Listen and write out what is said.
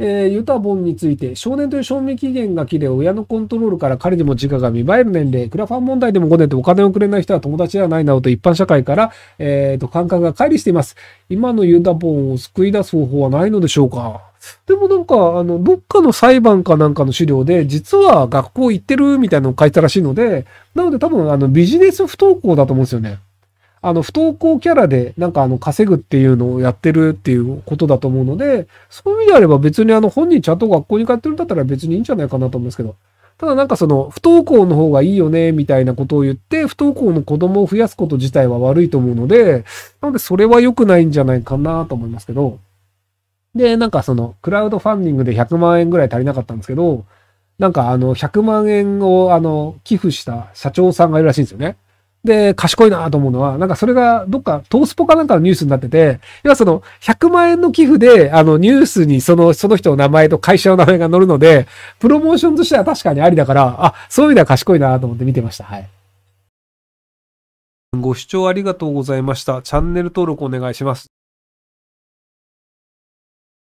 えー、ユタボンについて、少年という賞味期限が切れ、親のコントロールから彼にも自我が見栄える年齢、クラファン問題でも5年てお金をくれない人は友達ではないなどと一般社会から、えー、と、感覚が乖離しています。今のユタボンを救い出す方法はないのでしょうかでもなんか、あの、どっかの裁判かなんかの資料で、実は学校行ってるみたいなのを書いたらしいので、なので多分、あの、ビジネス不登校だと思うんですよね。あの、不登校キャラで、なんかあの、稼ぐっていうのをやってるっていうことだと思うので、そういう意味であれば別にあの、本人ちゃんと学校に通ってるんだったら別にいいんじゃないかなと思うんですけど、ただなんかその、不登校の方がいいよね、みたいなことを言って、不登校の子供を増やすこと自体は悪いと思うので、なのでそれは良くないんじゃないかなと思いますけど、で、なんかその、クラウドファンディングで100万円ぐらい足りなかったんですけど、なんかあの、100万円をあの、寄付した社長さんがいるらしいんですよね。で、賢いなと思うのは、なんかそれがどっか、トースポかなんかのニュースになってて、要はその、100万円の寄付で、あの、ニュースにその、その人の名前と会社の名前が載るので、プロモーションとしては確かにありだから、あ、そういう意味では賢いなと思って見てました。はい。ご視聴ありがとうございました。チャンネル登録お願いします。